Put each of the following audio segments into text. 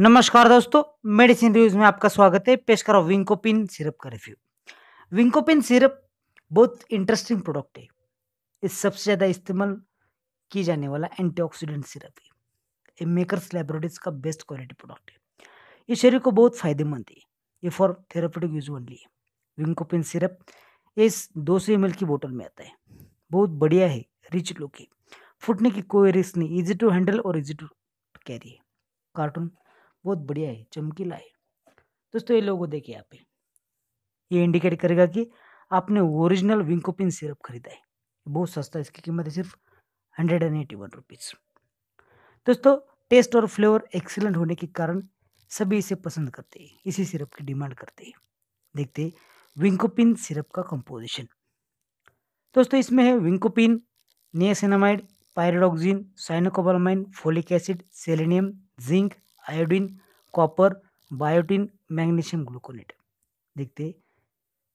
नमस्कार दोस्तों medicine reviews में आपका स्वागत है पेश करो विंकोपिन सिरप का रिव्यू विंकोपिन सिरप बहुत इंटरेस्टिंग प्रोडक्ट है इस सबसे ज़्यादा इस्तेमाल की जाने वाला एंटीऑक्सीडेंट सिरप है ये मेकर्स लेबोरेटरीज का बेस्ट क्वालिटी प्रोडक्ट है ये शरीर को बहुत फायदेमंद है ये फॉर थेरापेटिक यूज ओनली है विंकोपिन सिरप इस दो सौ एम की बोतल में आता है बहुत बढ़िया है रिच लुक है फूटने की कोई रिस्क नहीं इजी टू हैंडल और इजी टू कैरी है कार्टून बहुत बढ़िया है चमकीला है दोस्तों ये लोगो देखिए यहाँ पे ये इंडिकेट करेगा कि आपने ओरिजिनल विंकोपिन सिरप खरीदा है बहुत सस्ता है इसकी कीमत है सिर्फ hundred and eighty one rupees दोस्तों टेस्ट और फ्लेवर एक्सीलेंट होने के कारण सभी इसे पसंद करते हैं इसी सिरप की डिमांड करते हैं देखते हैं विंकोपिन सिरप का कंपोजिशन दोस्तों इसमें है Vinkopin niacinamide pyridoxine cyanocobalamin folic acid selenium zinc iodine copper biotin magnesium gluconate देखते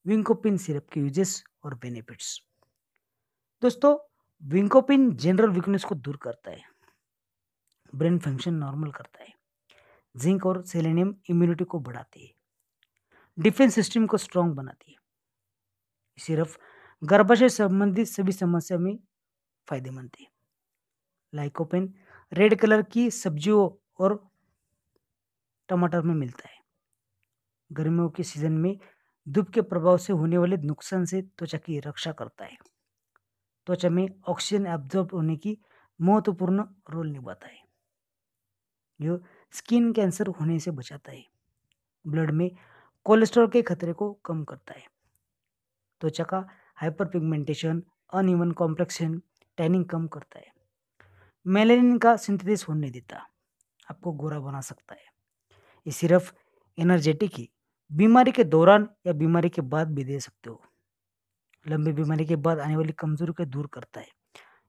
विंकोपिन सिरप के यूजेस और बेनिफिट्स दोस्तों विंकोपिन जनरल वीकनेस को दूर करता है ब्रेन फंक्शन नॉर्मल करता है जिंक और सेलेनियम इम्यूनिटी को बढ़ाती है डिफेंस सिस्टम को स्ट्रांग बनाती है सिर्फ गर्भाशय संबंधित सभी समस्या में फायदेमंद है लाइकोपेन रेड कलर की सब्जियों और टमाटर में मिलता है गर्मियों के सीज़न में धूप के प्रभाव से होने वाले नुकसान से त्वचा की रक्षा करता है त्वचा में ऑक्सीजन एब्जॉर्ब होने की महत्वपूर्ण रोल निभाता है जो स्किन कैंसर होने से बचाता है ब्लड में कोलेस्ट्रॉल के खतरे को कम करता है त्वचा का hyperpigmentation uneven complexion tanning कम करता है मेलेनिन का सिंथेसिस होने देता आपको गोरा बना सकता है ये सिर्फ एनर्जेटिक ही बीमारी के दौरान या बीमारी के बाद भी दे सकते हो लंबी बीमारी के बाद आने वाली कमजोरी को दूर करता है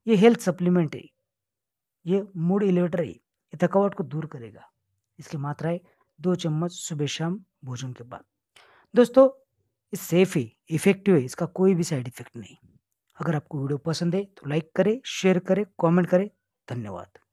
ये हेल्थ सप्लीमेंट है ये मूड इलेवेटर है ये थकावट को दूर करेगा इसकी मात्रा है दो चम्मच सुबह शाम भोजन के बाद दोस्तों ये सेफ है इफेक्टिव है इसका कोई भी साइड इफेक्ट नहीं अगर आपको वीडियो पसंद है तो लाइक करें शेयर करें कमेंट करें धन्यवाद